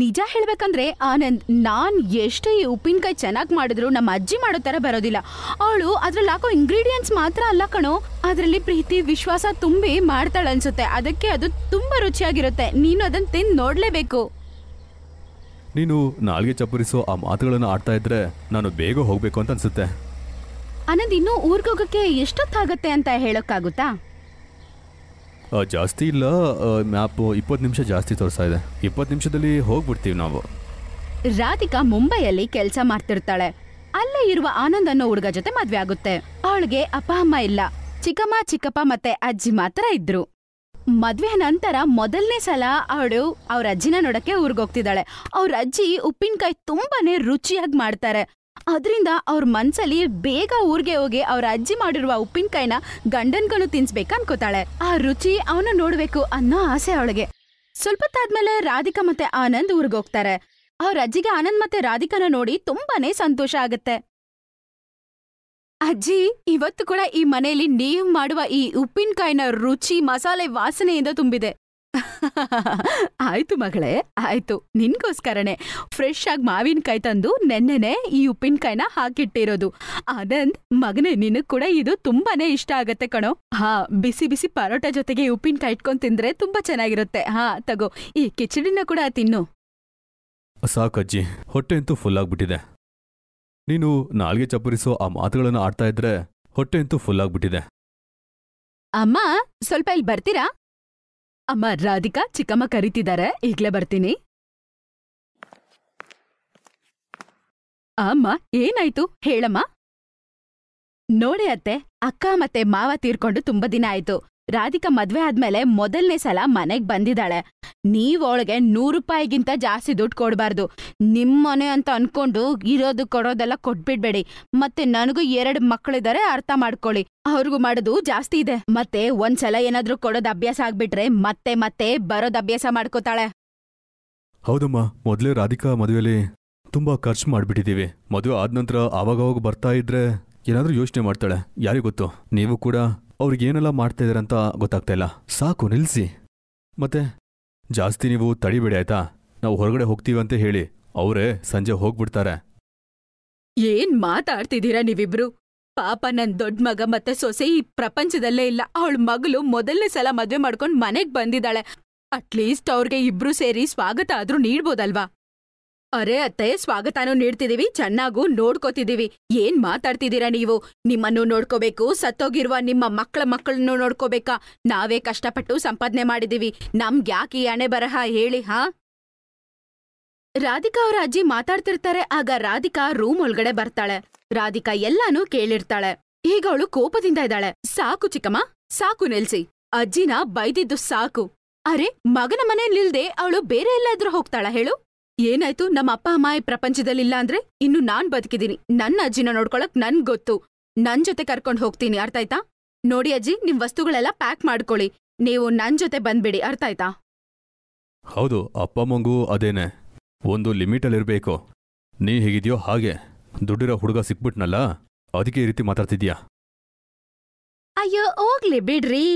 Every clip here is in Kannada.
ನಿಜ ಹೇಳ್ಬೇಕಂದ್ರೆ ಆನಂದ್ ನಾನು ಎಷ್ಟೇ ಈ ಉಪ್ಪಿನಕಾಯಿ ಚೆನ್ನಾಗಿ ಮಾಡಿದ್ರು ನಮ್ಮ ಅಜ್ಜಿ ಮಾಡೋ ತರ ಬರೋದಿಲ್ಲ ಅವಳು ಅದ್ರಲ್ಲಿ ಹಾಕೋ ಇಂಗ್ರೀಡಿಯೆಂಟ್ಸ್ ಮಾತ್ರ ಅಲ್ಲ ಕಣೋ ಅದರಲ್ಲಿ ಪ್ರೀತಿ ವಿಶ್ವಾಸ ತುಂಬಿ ಮಾಡ್ತಾಳ ಅನ್ಸುತ್ತೆ ಅದಕ್ಕೆ ಅದು ತುಂಬಾ ರುಚಿಯಾಗಿರುತ್ತೆ ನೀನು ಅದನ್ನ ತಿಂದು ನೋಡ್ಲೇಬೇಕು ನೀನು ನಾಲ್ಗೆ ಚಪ್ಪರಿಸೋ ಆ ಮಾತುಗಳನ್ನು ಆಡ್ತಾ ಇದ್ರೆ ನಾನು ಬೇಗ ಹೋಗ್ಬೇಕು ಅಂತ ಅನ್ಸುತ್ತೆ ಆನಂದ್ ಇನ್ನೂ ಊರ್ಗೋಗಕ್ಕೆ ಎಷ್ಟೊತ್ತಾಗತ್ತೆ ಅಂತ ಹೇಳೋಕ್ಕಾಗುತ್ತಾ ಜಾಸ್ತಿ ಇಲ್ಲ ಮ್ಯಾಪ್ ಇಪ್ಪತ್ತು ನಿಮಿಷ ಜಾಸ್ತಿ ತೋರಿಸ್ತಾ ಇದೆ ಇಪ್ಪತ್ತು ನಿಮಿಷದಲ್ಲಿ ಹೋಗ್ಬಿಡ್ತೀವಿ ನಾವು ರಾಧಿಕಾ ಮುಂಬೈಯಲ್ಲಿ ಕೆಲಸ ಮಾಡ್ತಿರ್ತಾಳೆ ಅಲ್ಲೇ ಇರುವ ಆನಂದ್ ಅನ್ನೋ ಹುಡುಗ ಜೊತೆ ಮದ್ವೆ ಆಗುತ್ತೆ ಅವಳಿಗೆ ಅಪ್ಪ ಅಮ್ಮ ಇಲ್ಲ ಚಿಕ್ಕಮ್ಮ ಚಿಕ್ಕಪ್ಪ ಮತ್ತೆ ಅಜ್ಜಿ ಮಾತ್ರ ಇದ್ರು ಮದ್ವೆ ನಂತರ ಮೊದಲನೇ ಸಲ ಅವಳು ಅವ್ರ ಅಜ್ಜಿನ ನೋಡಕ್ಕೆ ಊರ್ಗೋಗ್ತಿದ್ದಾಳೆ ಅವ್ರ ಅಜ್ಜಿ ಉಪ್ಪಿನಕಾಯಿ ತುಂಬಾನೇ ರುಚಿಯಾಗಿ ಮಾಡ್ತಾರೆ ಅದರಿಂದ ಅವ್ರ ಮನ್ಸಲ್ಲಿ ಬೇಗ ಊರಿಗೆ ಹೋಗಿ ಅವ್ರ ಅಜ್ಜಿ ಮಾಡಿರುವ ಉಪ್ಪಿನಕಾಯಿನ ಗಂಡನ್ಗಳು ತಿನ್ಸ್ಬೇಕು ಅನ್ಕೋತಾಳೆ ಆ ರುಚಿ ಅವನು ನೋಡ್ಬೇಕು ಅನ್ನೋ ಆಸೆ ಅವಳಿಗೆ ಸ್ವಲ್ಪ ತಾದ್ಮೇಲೆ ರಾಧಿಕಾ ಮತ್ತೆ ಆನಂದ್ ಊರಿಗೆ ಹೋಗ್ತಾರೆ ಅವ್ರ ಅಜ್ಜಿಗೆ ಆನಂದ್ ಮತ್ತೆ ರಾಧಿಕಾನ ನೋಡಿ ತುಂಬಾನೇ ಸಂತೋಷ ಆಗುತ್ತೆ ಅಜ್ಜಿ ಇವತ್ತು ಕೂಡ ಈ ಮನೆಯಲ್ಲಿ ನೀವು ಮಾಡುವ ಈ ಉಪ್ಪಿನಕಾಯಿನ ರುಚಿ ಮಸಾಲೆ ವಾಸನೆಯಿಂದ ತುಂಬಿದೆ ಆಯ್ತು ಮಗಳೇ ಆಯ್ತು ನಿನ್ಗೋಸ್ಕರನೇ ಫ್ರೆಶ್ ಆಗಿ ಮಾವಿನಕಾಯಿ ತಂದು ನೆನ್ನೆನೆ ಈ ಉಪ್ಪಿನಕಾಯಿನ ಹಾಕಿಟ್ಟಿರೋದು ಆನಂದ್ ಮಗನೇ ನಿನಗ್ ಕೂಡ ಇದು ತುಂಬಾನೇ ಇಷ್ಟ ಆಗತ್ತೆ ಕಣೋ ಹಾ ಬಿಸಿ ಬಿಸಿ ಪರೋಟ ಜೊತೆಗೆ ಉಪ್ಪಿನಕಾಯಿ ಇಟ್ಕೊಂಡ್ ತಿಂದ್ರೆ ತುಂಬಾ ಚೆನ್ನಾಗಿರುತ್ತೆ ಹಾ ತಗೋ ಈ ಕಿಚಡಿನ ಕೂಡ ತಿನ್ನು ಸಾಕಜ್ಜಿ ಹೊಟ್ಟೆ ಅಂತೂ ಫುಲ್ ಆಗ್ಬಿಟ್ಟಿದೆ ನೀನು ನಾಲ್ಗೆ ಚಪ್ಪರಿಸೋ ಆ ಮಾತುಗಳನ್ನು ಆಡ್ತಾ ಇದ್ರೆ ಹೊಟ್ಟೆ ಅಂತೂ ಫುಲ್ ಆಗ್ಬಿಟ್ಟಿದೆ ಅಮ್ಮ ಸ್ವಲ್ಪ ಇಲ್ಲಿ ಬರ್ತೀರಾ ಅಮ್ಮ ರಾಧಿಕಾ ಚಿಕ್ಕಮ್ಮ ಕರೀತಿದ್ದಾರೆ ಈಗ್ಲೇ ಬರ್ತೀನಿ ಅಮ್ಮ ಏನಾಯ್ತು ಹೇಳಮ್ಮ ನೋಡಿ ಅತ್ತೆ ಅಕ್ಕ ಮತ್ತೆ ಮಾವ ತೀರ್ಕೊಂಡು ತುಂಬಾ ದಿನ ಆಯ್ತು ರಾಧಿಕಾ ಮದ್ವೆ ಆದ್ಮೇಲೆ ಮೊದಲನೇ ಸಲ ಮನೆಗೆ ಬಂದಿದ್ದಾಳೆ ನೀವ್ ಅವಳಿಗೆ ನೂರು ರೂಪಾಯಿಗಿಂತ ಜಾಸ್ತಿ ದುಡ್ಡು ಕೊಡಬಾರ್ದು ನಿಮ್ಮ ಮನೆ ಅಂತ ಅನ್ಕೊಂಡು ಇರೋದು ಕೊಡೋದೆಲ್ಲ ಕೊಟ್ಬಿಡ್ಬೇಡಿ ಮತ್ತೆ ನನಗೂ ಎರಡು ಮಕ್ಕಳಿದ್ದಾರೆ ಅರ್ಥ ಮಾಡ್ಕೊಳ್ಳಿ ಅವ್ರಿಗೂ ಮಾಡೋದು ಜಾಸ್ತಿ ಇದೆ ಮತ್ತೆ ಒಂದ್ಸಲ ಏನಾದ್ರೂ ಕೊಡೋದ್ ಅಭ್ಯಾಸ ಆಗ್ಬಿಟ್ರೆ ಮತ್ತೆ ಮತ್ತೆ ಬರೋದ್ ಅಭ್ಯಾಸ ಮಾಡ್ಕೋತಾಳೆ ಹೌದಮ್ಮ ಮೊದಲೇ ರಾಧಿಕಾ ಮದುವೆಲಿ ತುಂಬಾ ಖರ್ಚು ಮಾಡ್ಬಿಟ್ಟಿದೀವಿ ಮದುವೆ ಆದ ನಂತರ ಅವಾಗವಾಗ ಬರ್ತಾ ಇದ್ರೆ ಏನಾದ್ರೂ ಯೋಚನೆ ಮಾಡ್ತಾಳೆ ಯಾರಿಗೊತ್ತು ನೀವು ಕೂಡ ಅವ್ರಿಗೇನೆಲ್ಲ ಏನೆಲ್ಲ ಮಾಡ್ತಾ ಗೊತ್ತಾಗ್ತಾ ಇಲ್ಲ ಸಾಕು ನಿಲ್ಸಿ ಮತ್ತೆ ಜಾಸ್ತಿ ನೀವು ತಡಿಬೇಡಿ ಆಯ್ತಾ ನಾವು ಹೊರಗಡೆ ಹೋಗ್ತೀವಿ ಅಂತ ಹೇಳಿ ಅವರೇ ಸಂಜೆ ಹೋಗ್ಬಿಡ್ತಾರೆ ಏನ್ ಮಾತಾಡ್ತಿದ್ದೀರಾ ನೀವಿಬ್ರು ಪಾಪ ನನ್ ದೊಡ್ಡ ಮಗ ಮತ್ತೆ ಸೊಸೆ ಈ ಪ್ರಪಂಚದಲ್ಲೇ ಇಲ್ಲ ಅವಳ ಮಗಳು ಮೊದಲನೇ ಸಲ ಮದ್ವೆ ಮಾಡ್ಕೊಂಡ್ ಮನೆಗ್ ಬಂದಿದ್ದಾಳೆ ಅಟ್ಲೀಸ್ಟ್ ಅವ್ರಿಗೆ ಇಬ್ರು ಸೇರಿ ಸ್ವಾಗತ ಆದ್ರೂ ನೀಡ್ಬೋದಲ್ವಾ ಅರೆ ಅತ್ತೆ ಸ್ವಾಗತಾನು ನೀಡ್ತಿದೀವಿ ಚೆನ್ನಾಗೂ ನೋಡ್ಕೋತಿದ್ದೀವಿ ಏನ್ ಮಾತಾಡ್ತಿದ್ದೀರಾ ನೀವು ನಿಮ್ಮನ್ನು ನೋಡ್ಕೋಬೇಕು ಸತ್ತೋಗಿರುವ ನಿಮ್ಮ ಮಕ್ಕಳ ಮಕ್ಕಳನ್ನು ನೋಡ್ಕೋಬೇಕಾ ನಾವೇ ಕಷ್ಟಪಟ್ಟು ಸಂಪಾದನೆ ಮಾಡಿದೀವಿ ಯಾಕೆ ಈ ಹಣೆ ಬರಹ ಹೇಳಿ ಹಾ ರಾಧಿಕಾ ಅವರ ಅಜ್ಜಿ ಮಾತಾಡ್ತಿರ್ತಾರೆ ಆಗ ರಾಧಿಕಾ ರೂಮ್ ಒಳಗಡೆ ಬರ್ತಾಳೆ ರಾಧಿಕಾ ಎಲ್ಲಾನು ಕೇಳಿರ್ತಾಳೆ ಈಗ ಅವಳು ಕೋಪದಿಂದ ಇದ್ದಾಳೆ ಸಾಕು ಚಿಕ್ಕಮ್ಮ ಸಾಕು ನಿಲ್ಸಿ ಅಜ್ಜಿನ ಬೈದಿದ್ದು ಸಾಕು ಅರೆ ಮಗನ ಮನೆ ನಿಲ್ದೆ ಅವಳು ಬೇರೆ ಎಲ್ಲಾದ್ರೂ ಹೋಗ್ತಾಳ ಹೇಳು ಏನಾಯ್ತು ನಮ್ಮ ಅಪ್ಪ ಅಮ್ಮ ಈ ಪ್ರಪಂಚದಲ್ಲಿಲ್ಲ ಅಂದ್ರೆ ಇನ್ನು ನಾನ್ ಬದುಕಿದೀನಿ ನನ್ನ ಅಜ್ಜಿನ ನೋಡ್ಕೊಳಕ್ ನನ್ ಗೊತ್ತು ನನ್ ಜೊತೆ ಕರ್ಕೊಂಡ್ ಹೋಗ್ತೀನಿ ಅರ್ಥ ಆಯ್ತಾ ನೋಡಿ ಅಜ್ಜಿ ನಿಮ್ ವಸ್ತುಗಳೆಲ್ಲ ಪ್ಯಾಕ್ ಮಾಡ್ಕೊಳ್ಳಿ ನೀವು ನನ್ ಜೊತೆ ಬಂದ್ಬಿಡಿ ಅರ್ಥ ಆಯ್ತಾ ಹೌದು ಅಪ್ಪಮ್ಮಂಗೂ ಅದೇನೆ ಒಂದು ಲಿಮಿಟಲ್ಲಿರ್ಬೇಕು ನೀ ಹೇಗಿದ್ಯೋ ಹಾಗೆ ದುಡ್ಡಿರೋ ಹುಡುಗ ಸಿಕ್ಬಿಟ್ನಲ್ಲ ಅದಕ್ಕೆ ಈ ರೀತಿ ಮಾತಾಡ್ತಿದ್ಯಾ ಅಯ್ಯೋ ಹೋಗ್ಲಿ ಬಿಡ್ರಿ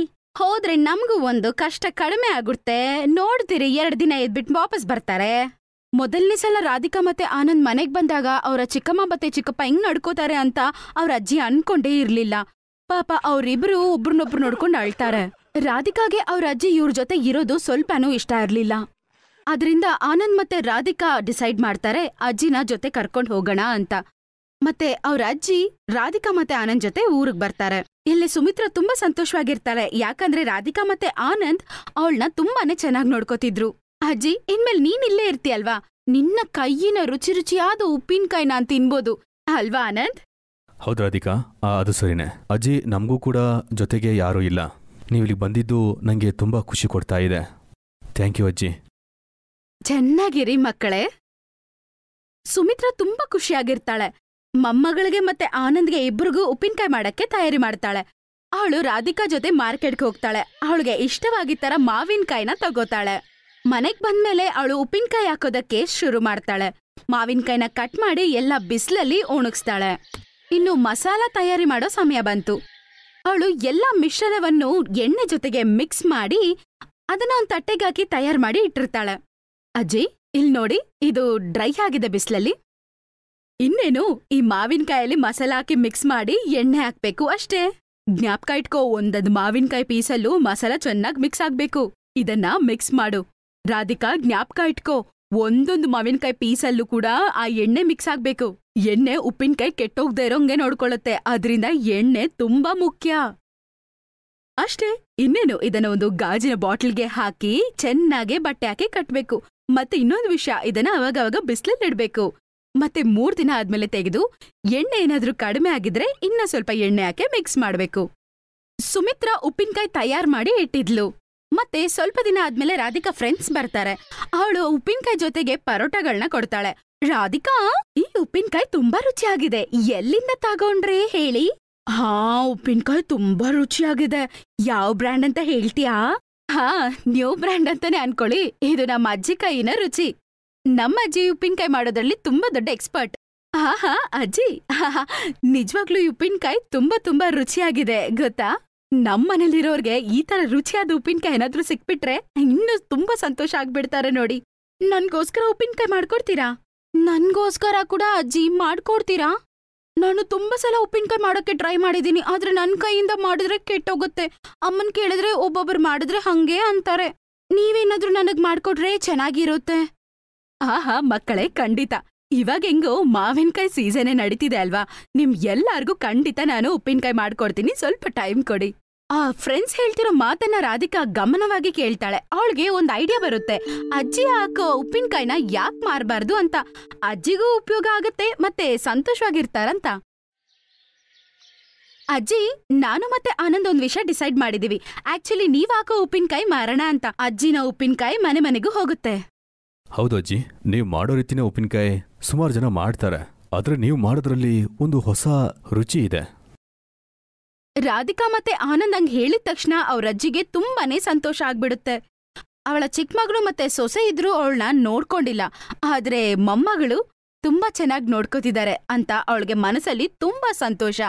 ಹೋದ್ರೆ ನಮಗೂ ಒಂದು ಕಷ್ಟ ಕಡಿಮೆ ಆಗುತ್ತೆ ನೋಡ್ತೀರಿ ಎರಡು ದಿನ ಎದ್ಬಿಟ್ಟು ವಾಪಸ್ ಬರ್ತಾರೆ ಮೊದಲನೇ ಸಲ ರಾಧಿಕಾ ಮತ್ತೆ ಆನಂದ್ ಮನೆಗೆ ಬಂದಾಗ ಅವರ ಚಿಕ್ಕಮ್ಮ ಮತ್ತೆ ಚಿಕ್ಕಪ್ಪ ಹೆಂಗ್ ನಡ್ಕೋತಾರೆ ಅಂತ ಅವ್ರ ಅಜ್ಜಿ ಅನ್ಕೊಂಡೇ ಇರ್ಲಿಲ್ಲ ಪಾಪ ಅವರಿಬ್ರು ಒಬ್ರನ್ನೊಬ್ರು ನೋಡ್ಕೊಂಡು ಅಳ್ತಾರೆ ರಾಧಿಕಾಗೆ ಅವ್ರ ಅಜ್ಜಿ ಇವ್ರ ಜೊತೆ ಇರೋದು ಸ್ವಲ್ಪನೂ ಇಷ್ಟ ಇರ್ಲಿಲ್ಲ ಅದರಿಂದ ಆನಂದ್ ಮತ್ತೆ ರಾಧಿಕಾ ಡಿಸೈಡ್ ಮಾಡ್ತಾರೆ ಅಜ್ಜಿನ ಜೊತೆ ಕರ್ಕೊಂಡು ಹೋಗೋಣ ಅಂತ ಮತ್ತೆ ಅವ್ರ ಅಜ್ಜಿ ರಾಧಿಕಾ ಮತ್ತೆ ಆನಂದ್ ಜೊತೆ ಊರಿಗೆ ಬರ್ತಾರೆ ಇಲ್ಲಿ ಸುಮಿತ್ರ ತುಂಬಾ ಸಂತೋಷವಾಗಿರ್ತಾರೆ ಯಾಕಂದ್ರೆ ರಾಧಿಕಾ ಮತ್ತೆ ಆನಂದ್ ಅವಳನ್ನ ತುಂಬಾನೇ ಚೆನ್ನಾಗಿ ನೋಡ್ಕೋತಿದ್ರು ಅಜ್ಜಿ ಇನ್ಮೇಲೆ ನೀನ್ ಇಲ್ಲೇ ಇರ್ತೀಯಲ್ವಾ ನಿನ್ನ ಕೈಯಿನ ರುಚಿ ರುಚಿಯಾದ ಉಪ್ಪಿನಕಾಯಿ ನಾನ್ ತಿನ್ಬೋದು ಅಲ್ವಾ ಆನಂದ್ ಹೌದು ರಾಧಿಕಾ ಅದು ಸರಿನೇ ಅಜ್ಜಿ ನಮಗೂ ಕೂಡ ಜೊತೆಗೆ ಯಾರೂ ಇಲ್ಲ ನೀವು ಬಂದಿದ್ದು ನಂಗೆ ತುಂಬಾ ಖುಷಿ ಕೊಡ್ತಾ ಇದೆ ಥ್ಯಾಂಕ್ ಯು ಅಜ್ಜಿ ಚೆನ್ನಾಗಿರಿ ಮಕ್ಕಳೇ ಸುಮಿತ್ರಾ ತುಂಬಾ ಖುಷಿಯಾಗಿರ್ತಾಳೆ ಮೊಮ್ಮಗಳಿಗೆ ಮತ್ತೆ ಆನಂದ್ಗೆ ಇಬ್ರಿಗೂ ಉಪ್ಪಿನಕಾಯಿ ಮಾಡಕ್ಕೆ ತಯಾರಿ ಮಾಡ್ತಾಳೆ ಅವಳು ರಾಧಿಕಾ ಜೊತೆ ಮಾರ್ಕೆಟ್ಗೆ ಹೋಗ್ತಾಳೆ ಅವಳಿಗೆ ಇಷ್ಟವಾಗಿ ತರ ಮಾವಿನಕಾಯಿನ ತಗೋತಾಳೆ ಮನೆಗ್ ಬಂದ್ಮೇಲೆ ಅವಳು ಉಪ್ಪಿನಕಾಯಿ ಹಾಕೋದಕ್ಕೆ ಶುರು ಮಾಡ್ತಾಳೆ ಮಾವಿನಕಾಯಿನ ಕಟ್ ಮಾಡಿ ಎಲ್ಲ ಬಿಸಿಲಲ್ಲಿ ಒಣಗಿಸ್ತಾಳೆ ಇನ್ನು ಮಸಾಲ ತಯಾರಿ ಮಾಡೋ ಸಮಯ ಬಂತು ಅವಳು ಎಲ್ಲ ಮಿಶ್ರಣವನ್ನು ಎಣ್ಣೆ ಜೊತೆಗೆ ಮಿಕ್ಸ್ ಮಾಡಿ ಅದನ್ನ ಒಂದು ತಟ್ಟೆಗಾಕಿ ತಯಾರು ಮಾಡಿ ಇಟ್ಟಿರ್ತಾಳೆ ಅಜ್ಜಿ ಇಲ್ಲಿ ನೋಡಿ ಇದು ಡ್ರೈ ಆಗಿದೆ ಬಿಸಿಲಲ್ಲಿ ಇನ್ನೇನು ಈ ಮಾವಿನಕಾಯಲ್ಲಿ ಮಸಾಲ ಹಾಕಿ ಮಿಕ್ಸ್ ಮಾಡಿ ಎಣ್ಣೆ ಹಾಕ್ಬೇಕು ಅಷ್ಟೇ ಜ್ಞಾಪಕ ಇಟ್ಕೋ ಒಂದದ್ ಮಾವಿನಕಾಯಿ ಪೀಸಲ್ಲೂ ಮಸಾಲ ಚೆನ್ನಾಗಿ ಮಿಕ್ಸ್ ಆಗ್ಬೇಕು ಇದನ್ನ ಮಿಕ್ಸ್ ಮಾಡು ರಾಧಿಕಾ ಜ್ಞಾಪಕ ಇಟ್ಕೋ ಒಂದೊಂದು ಮಾವಿನಕಾಯಿ ಪೀಸಲ್ಲೂ ಕೂಡ ಆ ಎಣ್ಣೆ ಮಿಕ್ಸ್ ಆಗ್ಬೇಕು ಎಣ್ಣೆ ಉಪ್ಪಿನಕಾಯಿ ಕೆಟ್ಟೋಗ್ದೇ ಇರೋಂಗೆ ನೋಡ್ಕೊಳ್ಳುತ್ತೆ ಅದ್ರಿಂದ ಎಣ್ಣೆ ತುಂಬಾ ಮುಖ್ಯ ಅಷ್ಟೇ ಇನ್ನೇನು ಇದನ್ನ ಒಂದು ಗಾಜಿನ ಬಾಟ್ಲ್ಗೆ ಹಾಕಿ ಚೆನ್ನಾಗಿ ಬಟ್ಟೆ ಹಾಕಿ ಕಟ್ಬೇಕು ಮತ್ತೆ ಇನ್ನೊಂದು ವಿಷಯ ಇದನ್ನ ಅವಾಗವಾಗ ಬಿಸಿಲಲ್ಲಿ ಇಡ್ಬೇಕು ಮತ್ತೆ ಮೂರ್ ದಿನ ಆದ್ಮೇಲೆ ತೆಗೆದು ಎಣ್ಣೆ ಏನಾದ್ರೂ ಕಡಿಮೆ ಆಗಿದ್ರೆ ಇನ್ನ ಸ್ವಲ್ಪ ಎಣ್ಣೆ ಹಾಕಿ ಮಿಕ್ಸ್ ಮಾಡ್ಬೇಕು ಸುಮಿತ್ರಾ ಉಪ್ಪಿನಕಾಯಿ ತಯಾರು ಮಾಡಿ ಇಟ್ಟಿದ್ಲು ಮತ್ತೆ ಸ್ವಲ್ಪ ದಿನ ಆದ್ಮೇಲೆ ರಾಧಿಕಾ ಫ್ರೆಂಡ್ಸ್ ಬರ್ತಾರೆ ಅವಳು ಉಪ್ಪಿನಕಾಯಿ ಜೊತೆಗೆ ಪರೋಟಗಳನ್ನ ಕೊಡ್ತಾಳೆ ರಾಧಿಕಾ ಈ ಉಪ್ಪಿನಕಾಯಿ ತುಂಬಾ ರುಚಿಯಾಗಿದೆ ಎಲ್ಲಿಂದ ತಗೊಂಡ್ರಿ ಹೇಳಿ ಹಾ ಉಪ್ಪಿನಕಾಯಿ ತುಂಬಾ ರುಚಿಯಾಗಿದೆ ಯಾವ ಬ್ರ್ಯಾಂಡ್ ಅಂತ ಹೇಳ್ತೀಯಾ ಹಾ ನ್ಯೂ ಬ್ರ್ಯಾಂಡ್ ಅಂತಾನೆ ಅನ್ಕೊಳ್ಳಿ ಇದು ನಮ್ಮ ಅಜ್ಜಿ ಕೈಯಿನ ರುಚಿ ನಮ್ಮ ಅಜ್ಜಿ ಉಪ್ಪಿನಕಾಯಿ ಮಾಡೋದ್ರಲ್ಲಿ ತುಂಬಾ ದೊಡ್ಡ ಎಕ್ಸ್ಪರ್ಟ್ ಹಾ ಹಾ ಅಜ್ಜಿ ನಿಜವಾಗ್ಲೂ ಉಪ್ಪಿನಕಾಯಿ ತುಂಬಾ ತುಂಬಾ ರುಚಿಯಾಗಿದೆ ಗೊತ್ತಾ ನಮ್ಮನೇಲಿರೋರ್ಗೆ ಈ ತರ ರುಚಿಯಾದ ಉಪ್ಪಿನಕಾಯಿ ಏನಾದ್ರೂ ಸಿಕ್ಬಿಟ್ರೆ ಇನ್ನೂ ತುಂಬಾ ಸಂತೋಷ ಆಗ್ಬಿಡ್ತಾರೆ ನೋಡಿ ನನ್ಗೋಸ್ಕರ ಉಪ್ಪಿನಕಾಯಿ ಮಾಡ್ಕೊಡ್ತೀರಾ ನನ್ಗೋಸ್ಕರ ಕೂಡ ಅಜ್ಜಿ ಮಾಡ್ಕೊಡ್ತೀರಾ ನಾನು ತುಂಬಾ ಸಲ ಉಪ್ಪಿನಕಾಯಿ ಮಾಡೋಕೆ ಟ್ರೈ ಮಾಡಿದ್ದೀನಿ ಆದ್ರೆ ನನ್ನ ಕೈಯಿಂದ ಮಾಡಿದ್ರೆ ಕೆಟ್ಟೋಗುತ್ತೆ ಅಮ್ಮನ್ ಕೇಳಿದ್ರೆ ಒಬ್ಬೊಬ್ರು ಮಾಡಿದ್ರೆ ಹಂಗೆ ಅಂತಾರೆ ನೀವೇನಾದ್ರೂ ನನಗ್ ಮಾಡ್ಕೊಟ್ರೆ ಚೆನ್ನಾಗಿರುತ್ತೆ ಆಹಾ ಮಕ್ಕಳೇ ಖಂಡಿತ ಇವಾಗ ಹೆಂಗೋ ಮಾವಿನಕಾಯಿ ಸೀಸನೇ ನಡೀತಿದೆ ಅಲ್ವಾ ನಿಮ್ ಎಲ್ಲಾರ್ಗೂ ಖಂಡಿತ ನಾನು ಉಪ್ಪಿನಕಾಯಿ ಮಾಡ್ಕೊಡ್ತೀನಿ ಸ್ವಲ್ಪ ಟೈಮ್ ಕೊಡಿ ಆ ಫ್ರೆಂಡ್ಸ್ ಹೇಳ್ತಿರೋ ಮಾತನ್ನ ರಾಧಿಕಾ ಗಮನವಾಗಿ ಕೇಳ್ತಾಳೆ ಅವಳಿಗೆ ಒಂದು ಐಡಿಯಾ ಬರುತ್ತೆ ಅಜ್ಜಿ ಹಾಕೋ ಉಪ್ಪಿನಕಾಯಿನ ಯಾಕೆ ಮಾರಬಾರ್ದು ಅಂತ ಅಜ್ಜಿಗೂ ಉಪಯೋಗ ಆಗುತ್ತೆ ಮತ್ತೆ ಸಂತೋಷವಾಗಿರ್ತಾರಂತ ಅಜ್ಜಿ ನಾನು ಮತ್ತೆ ಆನಂದ್ ಒಂದು ವಿಷಯ ಡಿಸೈಡ್ ಮಾಡಿದೀವಿ ಆಕ್ಚುಲಿ ನೀವ್ ಹಾಕೋ ಉಪ್ಪಿನಕಾಯಿ ಮಾರೋಣ ಅಂತ ಅಜ್ಜಿನ ಉಪ್ಪಿನಕಾಯಿ ಮನೆ ಮನೆಗೂ ಹೋಗುತ್ತೆ ಹೌದು ಅಜ್ಜಿ ನೀವು ಮಾಡೋ ರೀತಿನ ಉಪ್ಪಿನಕಾಯಿ ಸುಮಾರು ಜನ ಮಾಡ್ತಾರೆ ಆದ್ರೆ ನೀವು ಮಾಡೋದ್ರಲ್ಲಿ ಒಂದು ಹೊಸ ರುಚಿ ಇದೆ ರಾಧಿಕಾ ಮತ್ತೆ ಆನಂದ್ ಹಂಗ್ ಹೇಳಿದ ತಕ್ಷಣ ಅವ್ರ ಅಜ್ಜಿಗೆ ತುಂಬಾನೇ ಸಂತೋಷ ಆಗ್ಬಿಡುತ್ತೆ ಅವಳ ಚಿಕ್ಕಮಗಳು ಮತ್ತೆ ಸೊಸೆ ಇದ್ರು ಅವಳನ್ನ ನೋಡ್ಕೊಂಡಿಲ್ಲ ಆದ್ರೆ ಮೊಮ್ಮಗಳು ತುಂಬಾ ಚೆನ್ನಾಗಿ ನೋಡ್ಕೋತಿದ್ದಾರೆ ಅಂತ ಅವಳಿಗೆ ಮನಸ್ಸಲ್ಲಿ ತುಂಬಾ ಸಂತೋಷ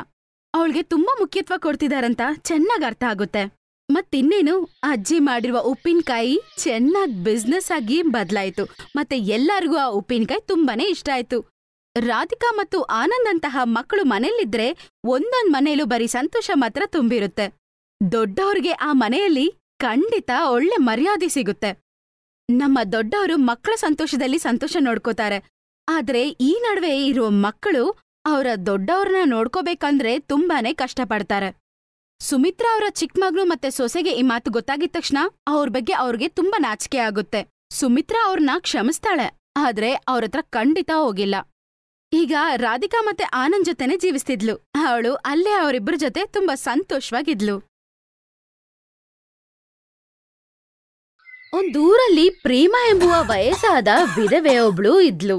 ಅವಳಿಗೆ ತುಂಬಾ ಮುಖ್ಯತ್ವ ಕೊಡ್ತಿದಾರಂತ ಚೆನ್ನಾಗ್ ಅರ್ಥ ಆಗುತ್ತೆ ಮತ್ತಿನ್ನೇನು ಅಜ್ಜಿ ಮಾಡಿರುವ ಉಪ್ಪಿನಕಾಯಿ ಚೆನ್ನಾಗ್ ಬಿಸ್ನೆಸ್ ಆಗಿ ಬದಲಾಯಿತು ಮತ್ತೆ ಎಲ್ಲರಿಗೂ ಆ ಉಪ್ಪಿನಕಾಯಿ ತುಂಬಾನೇ ಇಷ್ಟ ಆಯ್ತು ರಾಧಿಕಾ ಮತ್ತು ಆನಂದ್ ಅಂತಹ ಮಕ್ಕಳು ಮನೆಯಲ್ಲಿದ್ರೆ ಒಂದೊಂದ್ ಮನೆಯಲ್ಲೂ ಬರೀ ಸಂತೋಷ ಮಾತ್ರ ತುಂಬಿರುತ್ತೆ ದೊಡ್ಡವ್ರಿಗೆ ಆ ಮನೆಯಲ್ಲಿ ಖಂಡಿತ ಒಳ್ಳೆ ಮರ್ಯಾದೆ ಸಿಗುತ್ತೆ ನಮ್ಮ ದೊಡ್ಡವರು ಮಕ್ಕಳ ಸಂತೋಷದಲ್ಲಿ ಸಂತೋಷ ನೋಡ್ಕೋತಾರೆ ಆದ್ರೆ ಈ ನಡುವೆ ಇರೋ ಮಕ್ಕಳು ಅವರ ದೊಡ್ಡವ್ರನ್ನ ನೋಡ್ಕೋಬೇಕಂದ್ರೆ ತುಂಬಾನೇ ಕಷ್ಟಪಡ್ತಾರೆ ಸುಮಿತ್ರಾ ಅವರ ಚಿಕ್ಕಮಗಳು ಮತ್ತೆ ಸೊಸೆಗೆ ಈ ಮಾತು ಗೊತ್ತಾಗಿದ ತಕ್ಷಣ ಅವ್ರ ಬಗ್ಗೆ ಅವ್ರಿಗೆ ತುಂಬಾ ನಾಚಿಕೆ ಆಗುತ್ತೆ ಸುಮಿತ್ರಾ ಅವ್ರನ್ನ ಕ್ಷಮಿಸ್ತಾಳೆ ಆದ್ರೆ ಅವ್ರ ಹತ್ರ ಖಂಡಿತ ಹೋಗಿಲ್ಲ ಈಗ ರಾಧಿಕಾ ಮತ್ತೆ ಆನಂದ್ ಜೊತೆನೆ ಜೀವಿಸ್ತಿದ್ಲು ಅವಳು ಅಲ್ಲೇ ಅವರಿಬ್ಬರ ಜೊತೆ ತುಂಬಾ ಸಂತೋಷವಾಗಿದ್ಲು ಒಂದೂರಲ್ಲಿ ಪ್ರೇಮ ಎಂಬುವ ವಯಸ್ಸಾದ ವಿಧವೆಯೊಬ್ಳು ಇದ್ಲು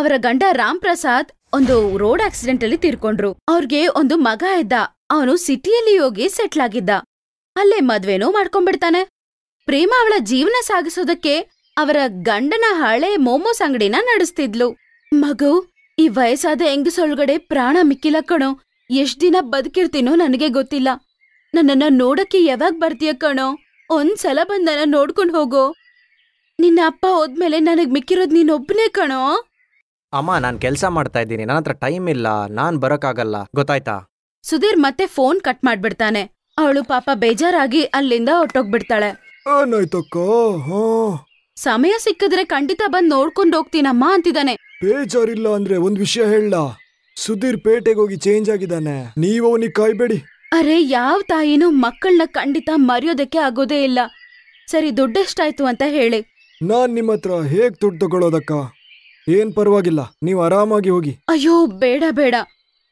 ಅವರ ಗಂಡ ರಾಮ್ ಪ್ರಸಾದ್ ಒಂದು ರೋಡ್ ಆಕ್ಸಿಡೆಂಟ್ ಅಲ್ಲಿ ತೀರ್ಕೊಂಡ್ರು ಅವ್ರಿಗೆ ಒಂದು ಮಗ ಇದ್ದ ಅವನು ಸಿಟಿಯಲ್ಲಿ ಹೋಗಿ ಸೆಟ್ಲ್ ಆಗಿದ್ದ ಅಲ್ಲೇ ಮದ್ವೆನೂ ಮಾಡ್ಕೊಂಡ್ಬಿಡ್ತಾನೆ ಪ್ರೇಮ ಅವಳ ಜೀವನ ಸಾಗಿಸೋದಕ್ಕೆ ಅವರ ಗಂಡನ ಹಳೆ ಮೋಮೋಸ್ ಅಂಗಡಿನ ನಡೆಸ್ತಿದ್ಲು ಮಗು ಈ ವಯಸ್ಸಾದ ಹೆಂಗಸೊಳಗಡೆ ಪ್ರಾಣ ಮಿಕ್ಕಿಲ್ಲ ಕಣೋ ಎಷ್ಟ್ ದಿನ ಬದುಕಿರ್ತೀನೋ ನನಗೆ ಗೊತ್ತಿಲ್ಲ ನನ್ನನ್ನ ನೋಡಕ್ಕೆ ಯಾವಾಗ ಬರ್ತೀಯ ಕಣೋ ಒಂದ್ಸಲ ಸಲ ಬಂದನ ನೋಡ್ಕೊಂಡು ಹೋಗೋ ನಿನ್ನ ಅಪ್ಪ ಹೋದ್ಮೇಲೆ ನನಗ್ ಮಿಕ್ಕಿರೋದ್ ನೀನೊಬ್ನೇ ಕಣೋ ಅಮ್ಮ ನಾನು ಕೆಲಸ ಮಾಡ್ತಾ ಇದ್ದೀನಿ ನನ್ನ ಹತ್ರ ಟೈಮ್ ಇಲ್ಲ ನಾನ್ ಬರೋಕ್ಕಾಗಲ್ಲ ಗೊತ್ತಾಯ್ತಾ ಸುಧೀರ್ ಮತ್ತೆ ಫೋನ್ ಕಟ್ ಮಾಡ್ಬಿಡ್ತಾನೆ ಅವಳು ಪಾಪ ಬೇಜಾರಾಗಿ ಅಲ್ಲಿಂದ ಹೊಟ್ಟೋಗ್ಬಿಡ್ತಾಳೆ ಏನಾಯ್ತಕ್ಕ ಸಮಯ ಸಿಕ್ಕಿದ್ರೆ ಖಂಡಿತ ಬಂದ್ ನೋಡ್ಕೊಂಡು ಹೋಗ್ತೀನಮ್ಮ ಅಂತಿದ್ದಾನೆ ಬೇಜಾರಿಲ್ಲ ಅಂದ್ರೆ ಒಂದ್ ವಿಷಯ ಹೇಳ ಸುಧೀರ್ ಪೇಟೆಗೆ ಹೋಗಿ ಚೇಂಜ್ ಆಗಿದ್ದಾನೆ ನೀವು ಅವನಿಗೆ ಕಾಯ್ಬೇಡಿ ಅರೆ ಯಾವ ತಾಯಿನೂ ಮಕ್ಕಳನ್ನ ಖಂಡಿತ ಮರೆಯೋದಕ್ಕೆ ಆಗೋದೇ ಇಲ್ಲ ಸರಿ ದುಡ್ಡೆಷ್ಟಾಯ್ತು ಅಂತ ಹೇಳಿ ನಾನ್ ನಿಮ್ಮ ಹತ್ರ ಹೇಗ್ ದುಡ್ಡು ತಗೊಳೋದಕ್ಕ ಏನ್ ಪರವಾಗಿಲ್ಲ ನೀವು ಆರಾಮಾಗಿ ಹೋಗಿ ಅಯ್ಯೋ ಬೇಡ ಬೇಡ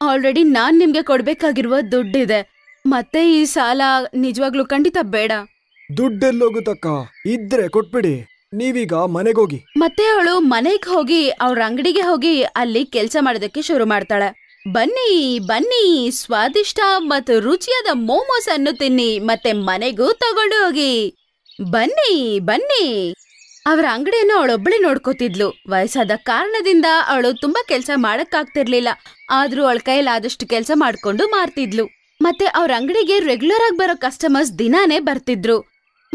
ಆಲ್ರೆಡಿ ನಾನ್ ನಿಮ್ಗೆ ಕೊಡ್ಬೇಕಾಗಿರುವ ದುಡ್ಡಿದೆ ಮತ್ತೆ ಈ ಸಾಲ ನಿಜವಾಗ್ಲೂ ಖಂಡಿತ ಬೇಡ ದುಡ್ಡೆಲ್ಲೋಗುತ್ತಕ್ಕ ಇದ್ರೆ ಕೊಟ್ಬಿಡಿ ನೀವೀಗ ಹೋಗಿ ಮತ್ತೆ ಅವಳು ಮನೆಗ್ ಹೋಗಿ ಅವ್ರ ಅಂಗಡಿಗೆ ಹೋಗಿ ಅಲ್ಲಿ ಕೆಲಸ ಮಾಡೋದಕ್ಕೆ ಶುರು ಮಾಡ್ತಾಳೆ ಬನ್ನಿ ಬನ್ನಿ ಸ್ವಾದಿಷ್ಟ ಮತ್ತು ರುಚಿಯಾದ ಮೋಮೋಸ್ ಅನ್ನು ತಿನ್ನಿ ಮತ್ತೆ ಮನೆಗೂ ತಗೊಂಡು ಹೋಗಿ ಬನ್ನಿ ಬನ್ನಿ ಅವರ ಅಂಗಡಿಯನ್ನು ಅವಳೊಬ್ಬಳೆ ನೋಡ್ಕೋತಿದ್ಲು ವಯಸ್ಸಾದ ಕಾರಣದಿಂದ ಅವಳು ತುಂಬಾ ಕೆಲಸ ಮಾಡಕ್ಕಾಗ್ತಿರ್ಲಿಲ್ಲ ಆದ್ರೂ ಅವಳ ಕೈಲಾದಷ್ಟು ಕೆಲಸ ಮಾಡ್ಕೊಂಡು ಮಾರ್ತಿದ್ಲು ಮತ್ತೆ ಅವ್ರ ಅಂಗಡಿಗೆ ರೆಗ್ಯುಲರ್ ಆಗಿ ಬರೋ ಕಸ್ಟಮರ್ಸ್ ದಿನಾನೇ ಬರ್ತಿದ್ರು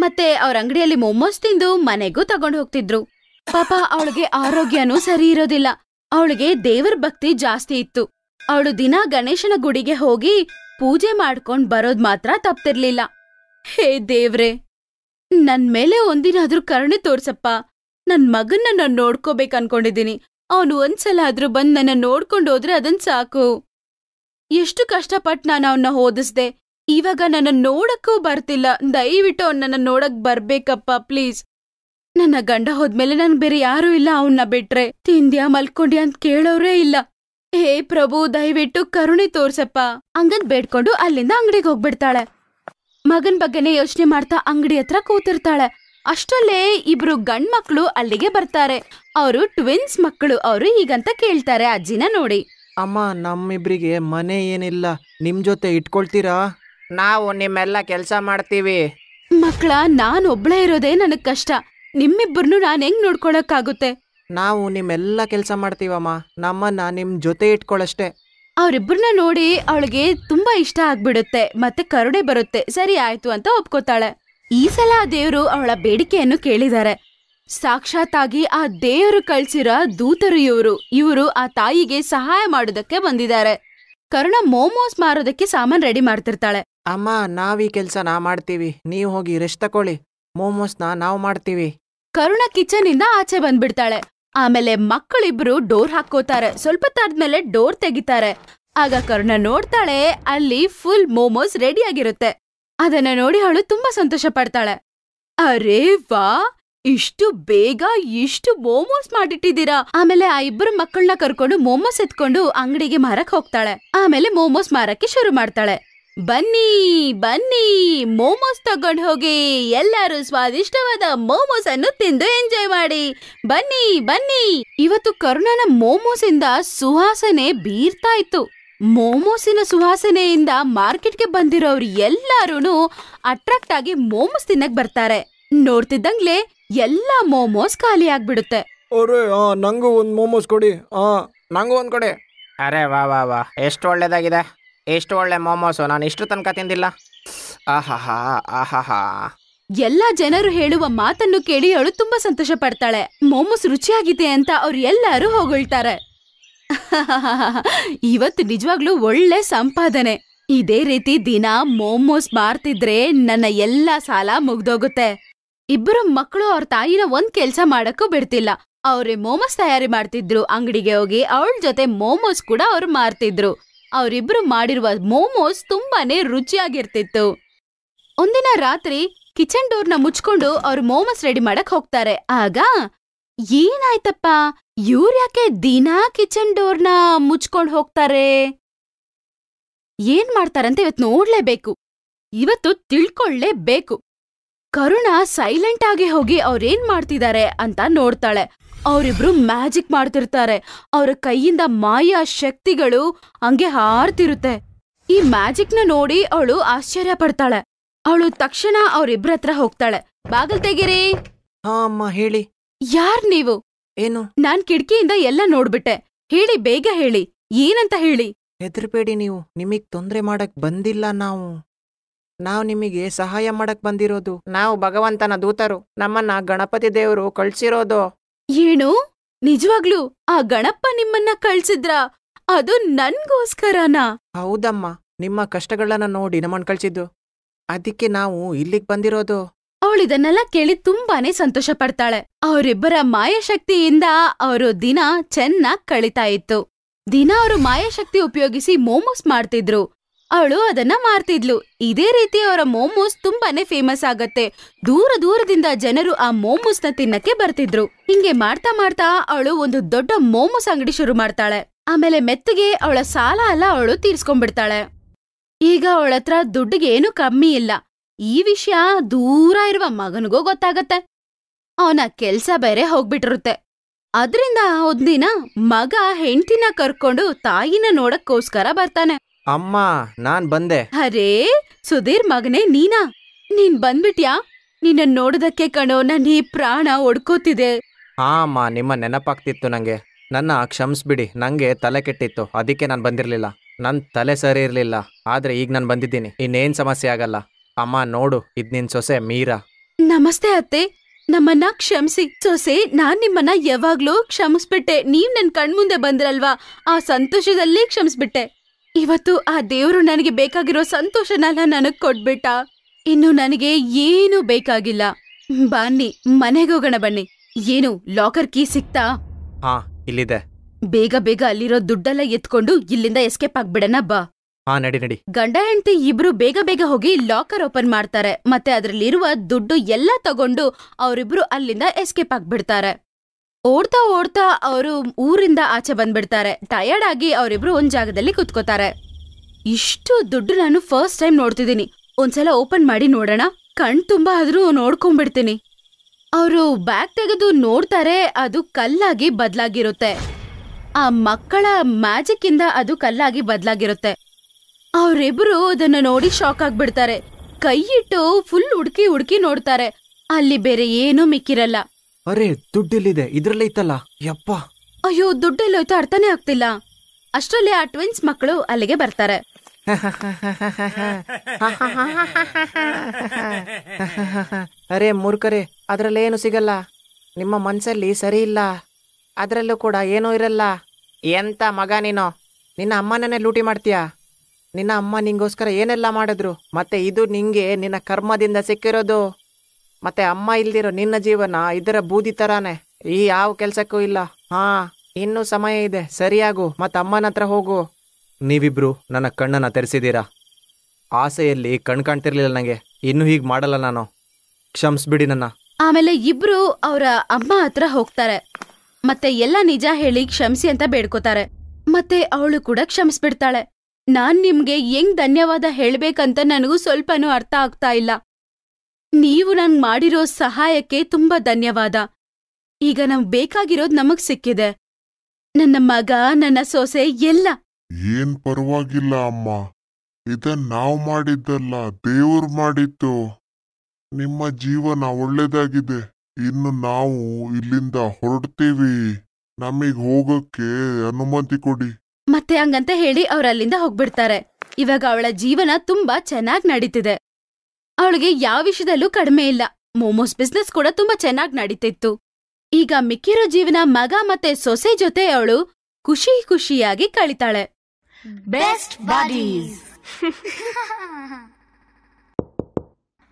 ಮತ್ತೆ ಅವ್ರ ಅಂಗಡಿಯಲ್ಲಿ ಮೊಮ್ಮೋಸ್ ತಿಂದು ಮನೆಗೂ ತಗೊಂಡು ಹೋಗ್ತಿದ್ರು ಪಾಪ ಅವಳಿಗೆ ಆರೋಗ್ಯನೂ ಸರಿ ಇರೋದಿಲ್ಲ ಅವಳಿಗೆ ದೇವರ ಭಕ್ತಿ ಜಾಸ್ತಿ ಇತ್ತು ಅವಳು ದಿನ ಗಣೇಶನ ಗುಡಿಗೆ ಹೋಗಿ ಪೂಜೆ ಮಾಡ್ಕೊಂಡ್ ಬರೋದ್ ಮಾತ್ರ ತಪ್ತಿರ್ಲಿಲ್ಲ ಹೇ ದೇವ್ರೆ ನನ್ ಮೇಲೆ ಒಂದಿನಾದ್ರೂ ಕರುಣೆ ತೋರ್ಸಪ್ಪ ನನ್ ಮಗನ್ನ ನಾನು ನೋಡ್ಕೋಬೇಕು ಅನ್ಕೊಂಡಿದ್ದೀನಿ ಅವನು ಒಂದ್ಸಲ ಆದ್ರೂ ಬಂದ್ ನನ್ನ ನೋಡ್ಕೊಂಡು ಹೋದ್ರೆ ಅದನ್ ಸಾಕು ಎಷ್ಟು ಕಷ್ಟಪಟ್ಟು ನಾನು ಅವನ್ನ ಓದಿಸ್ದೆ ಇವಾಗ ನನ್ನ ನೋಡಕ್ಕೂ ಬರ್ತಿಲ್ಲ ದಯವಿಟ್ಟು ನನ್ನ ನೋಡಕ್ ಬರ್ಬೇಕಪ್ಪ ಪ್ಲೀಸ್ ನನ್ನ ಗಂಡ ಹೋದ್ಮೇಲೆ ನನ್ ಬೇರೆ ಯಾರೂ ಇಲ್ಲ ಅವನ್ನ ಬಿಟ್ರೆ ತಿಂದ್ಯಾ ಮಲ್ಕೊಂಡಿ ಅಂತ ಕೇಳೋರೇ ಇಲ್ಲ ಹೇ ಪ್ರಭು ದಯವಿಟ್ಟು ಕರುಣೆ ತೋರ್ಸಪ್ಪ ಹಂಗಂದ್ ಬೇಡ್ಕೊಂಡು ಅಲ್ಲಿಂದ ಅಂಗಡಿಗೆ ಹೋಗ್ಬಿಡ್ತಾಳೆ ಮಗನ್ ಬಗ್ಗೆನೇ ಯೋಚನೆ ಮಾಡ್ತಾ ಅಂಗಡಿ ಹತ್ರ ಕೂತಿರ್ತಾಳೆ ಅಷ್ಟಲ್ಲೇ ಇಬ್ರು ಗಂಡ್ ಮಕ್ಳು ಅಲ್ಲಿಗೆ ಬರ್ತಾರೆ ಅವರು ಟ್ವಿನ್ಸ್ ಮಕ್ಕಳು ಅವರು ಈಗಂತ ಕೇಳ್ತಾರೆ ಅಜ್ಜಿನ ನೋಡಿ ಅಮ್ಮ ನಮ್ಮಿಬ್ರಿಗೆ ಮನೆ ಏನಿಲ್ಲ ನಿಮ್ ಜೊತೆ ಇಟ್ಕೊಳ್ತೀರಾ ನಾವು ನಿಮ್ಮೆಲ್ಲ ಕೆಲಸ ಮಾಡ್ತೀವಿ ಮಕ್ಕಳ ನಾನು ಒಬ್ಳ ಇರೋದೇ ನನಗ್ ಕಷ್ಟ ನಿಮ್ಮಿಬ್ಬರನ್ನು ನಾನು ಹೆಂಗ್ ನೋಡ್ಕೊಳಕ್ಕಾಗುತ್ತೆ ನಾವು ನಿಮ್ಮೆಲ್ಲ ಕೆಲಸ ಮಾಡ್ತೀವಮ್ಮ ನಮ್ಮನ್ನ ನಿಮ್ ಜೊತೆ ಇಟ್ಕೊಳ್ಳಷ್ಟೇ ಅವರಿಬ್ಬರನ್ನ ನೋಡಿ ಅವಳಿಗೆ ತುಂಬಾ ಇಷ್ಟ ಆಗ್ಬಿಡುತ್ತೆ ಮತ್ತೆ ಕರುಣೆ ಬರುತ್ತೆ ಸರಿ ಆಯ್ತು ಅಂತ ಒಪ್ಕೋತಾಳೆ ಈ ಸಲ ಆ ದೇವರು ಅವಳ ಬೇಡಿಕೆಯನ್ನು ಕೇಳಿದ್ದಾರೆ ಸಾಕ್ಷಾತ್ತಾಗಿ ಆ ದೇವರು ಕಳ್ಸಿರೋ ದೂತರು ಇವರು ಇವರು ಆ ತಾಯಿಗೆ ಸಹಾಯ ಮಾಡೋದಕ್ಕೆ ಬಂದಿದ್ದಾರೆ ಕರುಣ ಮೋಮೋಸ್ ಮಾರೋದಕ್ಕೆ ಸಾಮಾನ್ ರೆಡಿ ಮಾಡ್ತಿರ್ತಾಳೆ ಅಮ್ಮ ನಾವೀ ನಾ ಮಾಡ್ತೀವಿ ನೀವ್ ಹೋಗಿ ರೆಸ್ಟ್ ತಕೊಳ್ಳಿ ಮೋಮೋಸ್ನ ನಾವ್ ಮಾಡ್ತೀವಿ ಕರುಣ ಕಿಚನ್ ಇಂದ ಆಚೆ ಬಂದ್ಬಿಡ್ತಾಳೆ ಆಮೇಲೆ ಮಕ್ಕಳಿಬ್ರು ಡೋರ್ ಹಾಕೋತಾರೆ ಸ್ವಲ್ಪ ತಾದ್ಮೇಲೆ ಡೋರ್ ತೆಗಿತಾರೆ ಆಗ ಕರುಣ ನೋಡ್ತಾಳೆ ಅಲ್ಲಿ ಫುಲ್ ಮೋಮೋಸ್ ರೆಡಿ ಆಗಿರುತ್ತೆ ಅದನ್ನ ನೋಡಿ ಅವಳು ತುಂಬಾ ಸಂತೋಷ ಪಡ್ತಾಳೆ ಅರೇ ವಾ ಇಷ್ಟು ಬೇಗ ಇಷ್ಟು ಮೋಮೋಸ್ ಮಾಡಿಟ್ಟಿದ್ದೀರಾ ಆಮೇಲೆ ಆ ಇಬ್ಬರು ಮಕ್ಕಳನ್ನ ಕರ್ಕೊಂಡು ಮೋಮೋಸ್ ಎತ್ಕೊಂಡು ಅಂಗಡಿಗೆ ಮಾರಕ್ ಹೋಗ್ತಾಳೆ ಆಮೇಲೆ ಮೋಮೋಸ್ ಮಾರಕ್ಕೆ ಶುರು ಮಾಡ್ತಾಳೆ ಬನ್ನಿ ಬನ್ನಿ ಮೋಮೋಸ್ ತಗೊಂಡು ಹೋಗಿ ಎಲ್ಲರೂ ಸ್ವಾದಿಷ್ಟವಾದ ಮೋಮೋಸ್ ಅನ್ನು ತಿಂದು ಎಂಜಾಯ್ ಮಾಡಿ ಬನ್ನಿ ಬನ್ನಿ ಇವತ್ತು ಕರುಣನ ಮೋಮೋಸ್ ಇಂದ ಸುವಾಸನೆ ಬೀರ್ತಾ ಇತ್ತು ಮೋಮೋಸಿನ ಸುವಾಸನೆಯಿಂದ ಮಾರ್ಕೆಟ್ಗೆ ಬಂದಿರೋರು ಎಲ್ಲಾರು ಅಟ್ರಾಕ್ಟ್ ಆಗಿ ಮೋಮೋಸ್ ತಿನ್ನಕ್ ಬರ್ತಾರೆ ನೋಡ್ತಿದ್ದಂಗ್ಲೆ ಎಲ್ಲಾ ಮೋಮೋಸ್ ಖಾಲಿ ಆಗ್ಬಿಡುತ್ತೆ ನಂಗೂ ಒಂದು ಮೋಮೋಸ್ ಕೊಡಿ ಹಾ ನಂಗೂ ಒಂದು ಕೊಡಿ ಅರೆ ವಾ ವಾ ವಾ ಎಷ್ಟು ಒಳ್ಳೇದಾಗಿದೆ ಎಷ್ಟು ಒಳ್ಳೆ ಮೋಮೋಸು ನಾನು ಇಷ್ಟು ತನಕ ತಿಂದಿಲ್ಲ ಆಹಾಹಾ ಜನರು ಹೇಳುವ ಮಾತನ್ನು ಕೇಳಿ ಅವಳು ತುಂಬಾ ಸಂತೋಷ ಪಡ್ತಾಳೆ ಮೋಮೋಸ್ ರುಚಿಯಾಗಿದೆ ಅಂತ ಅವ್ರು ಎಲ್ಲರೂ ಹೊಗಳ್ತಾರೆ ಇವತ್ತು ನಿಜವಾಗ್ಲೂ ಒಳ್ಳೆ ಸಂಪಾದನೆ ಇದೇ ರೀತಿ ದಿನ ಮೋಮೋಸ್ ಮಾರ್ತಿದ್ರೆ ನನ್ನ ಎಲ್ಲಾ ಸಾಲ ಮುಗ್ದೋಗುತ್ತೆ ಇಬ್ಬರು ಮಕ್ಕಳು ಅವ್ರ ತಾಯಿನ ಒಂದ್ ಕೆಲ್ಸ ಮಾಡಕ್ಕೂ ಬಿಡ್ತಿಲ್ಲ ಅವ್ರೆ ಮೋಮೋಸ್ ತಯಾರಿ ಮಾಡ್ತಿದ್ರು ಅಂಗಡಿಗೆ ಹೋಗಿ ಅವಳ ಜೊತೆ ಮೋಮೋಸ್ ಕೂಡ ಅವ್ರು ಮಾರ್ತಿದ್ರು ಅವರಿಬ್ರು ಮಾಡಿರುವ ಮೋಮೋಸ್ ತುಂಬಾನೇ ರುಚಿಯಾಗಿರ್ತಿತ್ತು ಒಂದಿನ ರಾತ್ರಿ ಕಿಚನ್ ಡೋರ್ನ ಮುಚ್ಕೊಂಡು ಅವ್ರು ಮೋಮೋಸ್ ರೆಡಿ ಮಾಡಕ್ ಹೋಗ್ತಾರೆ ಆಗ ಏನಾಯ್ತಪ್ಪ ಇವ್ರ ಯಾಕೆ ದಿನಾ ಕಿಚನ್ ಡೋರ್ನ ಮುಚ್ಕೊಂಡು ಹೋಗ್ತಾರೆ ಏನ್ ಮಾಡ್ತಾರಂತ ಇವತ್ ನೋಡ್ಲೇಬೇಕು ಇವತ್ತು ತಿಳ್ಕೊಳ್ಲೇಬೇಕು ಕರುಣ ಸೈಲೆಂಟ್ ಆಗಿ ಹೋಗಿ ಅವ್ರೇನ್ ಮಾಡ್ತಿದ್ದಾರೆ ಅಂತ ನೋಡ್ತಾಳೆ ಅವರಿಬ್ರು ಮ್ಯಾಜಿಕ್ ಮಾಡ್ತಿರ್ತಾರೆ ಅವರ ಕೈಯಿಂದ ಮಾಯಾ ಶಕ್ತಿಗಳು ಹಂಗೆ ಹಾರ್ತಿರುತ್ತೆ ಈ ಮ್ಯಾಜಿಕ್ನ ನೋಡಿ ಅವಳು ಆಶ್ಚರ್ಯ ಪಡ್ತಾಳೆ ಅವಳು ತಕ್ಷಣ ಅವರಿಬ್ರ ಹತ್ರ ಹೋಗ್ತಾಳೆ ಬಾಗಲ್ ತೆಗಿರಿ ಹಾ ಹೇಳಿ ಯಾರ್ ನೀವು ಏನು ನಾನ್ ಕಿಟಕಿಯಿಂದ ಎಲ್ಲ ನೋಡ್ಬಿಟ್ಟೆ ಹೇಳಿ ಬೇಗ ಹೇಳಿ ಏನಂತ ಹೇಳಿ ಹೆದರ್ಬೇಡಿ ನೀವು ನಿಮಗ್ ತೊಂದ್ರೆ ಮಾಡಕ್ ಬಂದಿಲ್ಲ ನಾವು ನಾವು ನಿಮಗೆ ಸಹಾಯ ಮಾಡಕ್ ಬಂದಿರೋದು ನಾವು ಭಗವಂತನ ದೂತರು ನಮ್ಮನ್ನ ಗಣಪತಿ ದೇವರು ಕಳ್ಸಿರೋದು ಏನು ನಿಜವಾಗ್ಲು ಆ ಗಣಪ್ಪ ನಿಮ್ಮನ್ನ ಕಳ್ಸಿದ್ರ ಅದು ನನ್ಗೋಸ್ಕರನಾ ಹೌದಮ್ಮ ನಿಮ್ಮ ಕಷ್ಟಗಳನ್ನ ನೋಡಿ ನಮ್ಮನ್ ಕಳ್ಸಿದ್ದು ಅದಕ್ಕೆ ನಾವು ಇಲ್ಲಿಗ್ ಬಂದಿರೋದು ಅವಳಿದನ್ನೆಲ್ಲ ಕೇಳಿ ತುಂಬಾನೇ ಸಂತೋಷ ಪಡ್ತಾಳೆ ಅವರಿಬ್ಬರ ಮಾಯಶಕ್ತಿಯಿಂದ ಅವರು ದಿನ ಚೆನ್ನಾಗ್ ಕಳಿತಾ ಇತ್ತು ದಿನ ಅವರು ಮಾಯಾಶಕ್ತಿ ಉಪಯೋಗಿಸಿ ಮೋಮೋಸ್ ಮಾಡ್ತಿದ್ರು ಅವಳು ಅದನ್ನ ಮಾರ್ತಿದ್ಲು ಇದೇ ರೀತಿ ಅವರ ಮೋಮೋಸ್ ತುಂಬಾನೇ ಫೇಮಸ್ ಆಗತ್ತೆ ದೂರ ದೂರದಿಂದ ಜನರು ಆ ಮೋಮೋಸ್ ನ ತಿನ್ನಕ್ಕೆ ಬರ್ತಿದ್ರು ಹಿಂಗೆ ಮಾಡ್ತಾ ಮಾಡ್ತಾ ಅವಳು ಒಂದು ದೊಡ್ಡ ಮೋಮೋಸ್ ಅಂಗಡಿ ಶುರು ಮಾಡ್ತಾಳೆ ಆಮೇಲೆ ಮೆತ್ತಗೆ ಅವಳ ಸಾಲ ಎಲ್ಲ ಅವಳು ತೀರ್ಸ್ಕೊಂಡ್ಬಿಡ್ತಾಳೆ ಈಗ ಅವಳತ್ರ ಹತ್ರ ದುಡ್ಡಿಗೆ ಏನು ಕಮ್ಮಿ ಇಲ್ಲ ಈ ವಿಷಯ ದೂರ ಇರುವ ಮಗನಿಗೂ ಗೊತ್ತಾಗತ್ತೆ ಅವನ ಕೆಲ್ಸ ಬೇರೆ ಹೋಗ್ಬಿಟ್ಟಿರುತ್ತೆ ಅದ್ರಿಂದ ಒಂದಿನ ಮಗ ಹೆಂಡ್ತಿನ ಕರ್ಕೊಂಡು ತಾಯಿನ ನೋಡಕ್ಕೋಸ್ಕರ ಬರ್ತಾನೆ ಅಮ್ಮ ನಾನ್ ಬಂದೆ ಅರೇ ಸುಧೀರ್ ಮಗನೇ ನೀನಾ ನೀನ್ ಬಂದ್ಬಿಟ್ಯಾ ನಿನ್ನ ನೋಡೋದಕ್ಕೆ ಕಣೋ ನನ್ನ ಈ ಪ್ರಾಣ ಒಡ್ಕೋತಿದೆ ಹಾ ಅಮ್ಮ ನಿಮ್ಮ ನೆನಪಾಗ್ತಿತ್ತು ನಂಗೆ ನನ್ನ ಕ್ಷಮಿಸ್ಬಿಡಿ ನಂಗೆ ತಲೆ ಕೆಟ್ಟಿತ್ತು ಅದಕ್ಕೆ ನಾನು ಬಂದಿರಲಿಲ್ಲ ನನ್ನ ತಲೆ ಸರಿ ಇರಲಿಲ್ಲ ಆದ್ರೆ ಈಗ ನಾನು ಬಂದಿದ್ದೀನಿ ಇನ್ನೇನ್ ಸಮಸ್ಯೆ ಆಗಲ್ಲ ಅಮ್ಮ ನೋಡು ಇದ್ ನಿನ್ ಸೊಸೆ ಮೀರಾ ನಮಸ್ತೆ ಅತ್ತೆ ನಮ್ಮನ್ನ ಕ್ಷಮಿಸಿ ಸೊಸೆ ನಾನ್ ನಿಮ್ಮನ್ನ ಯಾವಾಗ್ಲೂ ಕ್ಷಮಿಸ್ಬಿಟ್ಟೆ ನೀವ್ ನನ್ ಕಣ್ಮುಂದೆ ಬಂದ್ರಲ್ವಾ ಆ ಸಂತೋಷದಲ್ಲಿ ಕ್ಷಮಿಸ್ಬಿಟ್ಟೆ ಇವತ್ತು ಆ ದೇವರು ನನಗೆ ಬೇಕಾಗಿರೋ ಸಂತೋಷನೆಲ್ಲ ನನಗ್ ಕೊಟ್ಬಿಟ್ಟ ಇನ್ನು ನನಗೆ ಏನು ಬೇಕಾಗಿಲ್ಲ ಬನ್ನಿ ಮನೆಗೆ ಹೋಗೋಣ ಬನ್ನಿ ಏನು ಲಾಕರ್ ಕೀ ಸಿಕ್ತಾ ಹಾ ಇಲ್ಲಿದೆ ಬೇಗ ಬೇಗ ಅಲ್ಲಿರೋ ದುಡ್ಡೆಲ್ಲ ಎತ್ಕೊಂಡು ಇಲ್ಲಿಂದ ಎಸ್ಕೇಪ್ ಆಗ್ಬಿಡಣ ಬಾ ಹಾ ನಡಿ ನಡಿ ಗಂಡ ಹೆಂಡತಿ ಇಬ್ರು ಬೇಗ ಬೇಗ ಹೋಗಿ ಲಾಕರ್ ಓಪನ್ ಮಾಡ್ತಾರೆ ಮತ್ತೆ ಅದ್ರಲ್ಲಿರುವ ದುಡ್ಡು ಎಲ್ಲ ತಗೊಂಡು ಅವರಿಬ್ರು ಅಲ್ಲಿಂದ ಎಸ್ಕೇಪ್ ಆಗ್ಬಿಡ್ತಾರೆ ಓಡ್ತಾ ಓಡ್ತಾ ಅವರು ಊರಿಂದ ಆಚೆ ಬಂದ್ಬಿಡ್ತಾರೆ ಟಯರ್ಡ್ ಆಗಿ ಅವರಿಬ್ರು ಒಂದ್ ಜಾಗದಲ್ಲಿ ಕುತ್ಕೋತಾರೆ ಇಷ್ಟು ದುಡ್ಡು ನಾನು ಫಸ್ಟ್ ಟೈಮ್ ನೋಡ್ತಿದ್ದೀನಿ ಒಂದ್ಸಲ ಓಪನ್ ಮಾಡಿ ನೋಡೋಣ ಕಣ್ ತುಂಬಾ ಆದ್ರೂ ನೋಡ್ಕೊಂಡ್ಬಿಡ್ತೀನಿ ಅವರು ಬ್ಯಾಗ್ ತೆಗೆದು ನೋಡ್ತಾರೆ ಅದು ಕಲ್ಲಾಗಿ ಬದಲಾಗಿರುತ್ತೆ ಆ ಮಕ್ಕಳ ಮ್ಯಾಜಿಕ್ ಇಂದ ಅದು ಕಲ್ಲಾಗಿ ಬದಲಾಗಿರುತ್ತೆ ಅವರಿಬ್ರು ಅದನ್ನ ನೋಡಿ ಶಾಕ್ ಆಗ್ಬಿಡ್ತಾರೆ ಕೈಯಿಟ್ಟು ಫುಲ್ ಹುಡುಕಿ ಹುಡುಕಿ ನೋಡ್ತಾರೆ ಅಲ್ಲಿ ಬೇರೆ ಏನೂ ಮಿಕ್ಕಿರಲ್ಲ ಅರೆ ದುಡ್ಡಿಲ್ಲಿದೆ ಇದ್ರಲ್ಲೇ ಇತ್ತಲ್ಲ ಯಪ್ಪ ಅಯ್ಯೋ ದುಡ್ಡಿಲ್ಲೋಯ್ತು ಅರ್ಥನೇ ಆಗ್ತಿಲ್ಲ ಅಷ್ಟರಲ್ಲಿ ಆ ಟ್ವಿನ್ಸ್ ಮಕ್ಕಳು ಅಲ್ಲಿಗೆ ಬರ್ತಾರೆ ಅರೆ ಮೂರ್ಖರೇ ಅದ್ರಲ್ಲೇನೂ ಸಿಗಲ್ಲ ನಿಮ್ಮ ಮನ್ಸಲ್ಲಿ ಸರಿ ಇಲ್ಲ ಅದ್ರಲ್ಲೂ ಕೂಡ ಏನೂ ಇರಲ್ಲ ಎಂತ ಮಗ ನೀನೋ ನಿನ್ನ ಅಮ್ಮನನ್ನೇ ಲೂಟಿ ಮಾಡ್ತೀಯಾ ನಿನ್ನ ಅಮ್ಮ ನಿಂಗೋಸ್ಕರ ಏನೆಲ್ಲ ಮಾಡಿದ್ರು ಮತ್ತೆ ಇದು ನಿಂಗೆ ನಿನ್ನ ಕರ್ಮದಿಂದ ಸಿಕ್ಕಿರೋದು ಮತ್ತೆ ಅಮ್ಮ ಇಲ್ದಿರೋ ನಿನ್ನ ಜೀವನ ಇದರ ಬೂದಿ ತರಾನೆ ಈ ಯಾವ ಕೆಲ್ಸಕ್ಕೂ ಇಲ್ಲ ಹಾ ಇನ್ನೂ ಸಮಯ ಇದೆ ಸರಿಯಾಗು ಮತ್ತೆ ಅಮ್ಮನ ಹತ್ರ ಹೋಗು ನೀವಿಬ್ರು ನನ್ನ ಕಣ್ಣನ್ನ ತೆರೆಸಿದ್ದೀರಾ ಆಸೆಯಲ್ಲಿ ಕಣ್ ಕಾಣ್ತಿರ್ಲಿಲ್ಲ ನನಗೆ ಇನ್ನೂ ಹೀಗ್ ಮಾಡಲ್ಲ ನಾನು ಕ್ಷಮಿಸ್ಬಿಡಿ ನನ್ನ ಆಮೇಲೆ ಇಬ್ರು ಅವರ ಅಮ್ಮ ಹತ್ರ ಹೋಗ್ತಾರೆ ಮತ್ತೆ ಎಲ್ಲ ನಿಜ ಹೇಳಿ ಕ್ಷಮಿಸಿ ಅಂತ ಬೇಡ್ಕೋತಾರೆ ಮತ್ತೆ ಅವಳು ಕೂಡ ಕ್ಷಮಿಸ್ಬಿಡ್ತಾಳೆ ನಾನ್ ನಿಮ್ಗೆ ಹೆಂಗ್ ಧನ್ಯವಾದ ಹೇಳ್ಬೇಕಂತ ನನಗೂ ಸ್ವಲ್ಪನೂ ಅರ್ಥ ಆಗ್ತಾ ಇಲ್ಲ ನೀವು ನನ್ ಮಾಡಿರೋ ಸಹಾಯಕ್ಕೆ ತುಂಬಾ ಧನ್ಯವಾದ ಈಗ ನಮ್ ಬೇಕಾಗಿರೋದ್ ನಮಗ್ ಸಿಕ್ಕಿದೆ ನನ್ನ ಮಗ ನನ್ನ ಸೊಸೆ ಎಲ್ಲ ಏನ್ ಪರವಾಗಿಲ್ಲ ಅಮ್ಮ ಇದನ್ ನಾವ್ ಮಾಡಿದ್ದಲ್ಲ ದೇವ್ರ್ ಮಾಡಿತ್ತು ನಿಮ್ಮ ಜೀವನ ಒಳ್ಳೇದಾಗಿದೆ ಇನ್ನು ನಾವು ಇಲ್ಲಿಂದ ಹೊರಡ್ತೀವಿ ನಮಗ್ ಹೋಗಕ್ಕೆ ಅನುಮತಿ ಕೊಡಿ ಮತ್ತೆ ಹಂಗಂತ ಹೇಳಿ ಅಲ್ಲಿಂದ ಹೋಗ್ಬಿಡ್ತಾರೆ ಇವಾಗ ಅವಳ ಜೀವನ ತುಂಬಾ ಚೆನ್ನಾಗ್ ನಡೀತಿದೆ ಅವಳಿಗೆ ಯಾವ ವಿಷಯದಲ್ಲೂ ಕಡಿಮೆ ಇಲ್ಲ ಮೋಮೋಸ್ ಬಿಸ್ನೆಸ್ ಕೂಡ ತುಂಬಾ ಚೆನ್ನಾಗಿ ನಡೀತಿತ್ತು ಈಗ ಮಿಕ್ಕಿರೋ ಜೀವನ ಮಗ ಮತ್ತೆ ಸೊಸೆ ಜೊತೆ ಅವಳು ಖುಷಿ ಖುಷಿಯಾಗಿ ಕಳಿತಾಳೆ best buddies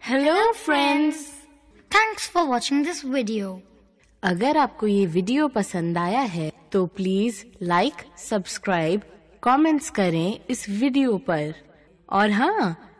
hello friends thanks for watching this video ಅಗರ್ आपको ಈ ವಿಡಿಯೋ पसंद आया है ತೋ ಪ್ಲೀಸ್ ಲೈಕ್ ಸಬ್ಸ್ಕ್ರೈಬ್ ಕಾಮೆಂಟ್ಸ್ ಕರೆ इस वीडियो पर और हाँ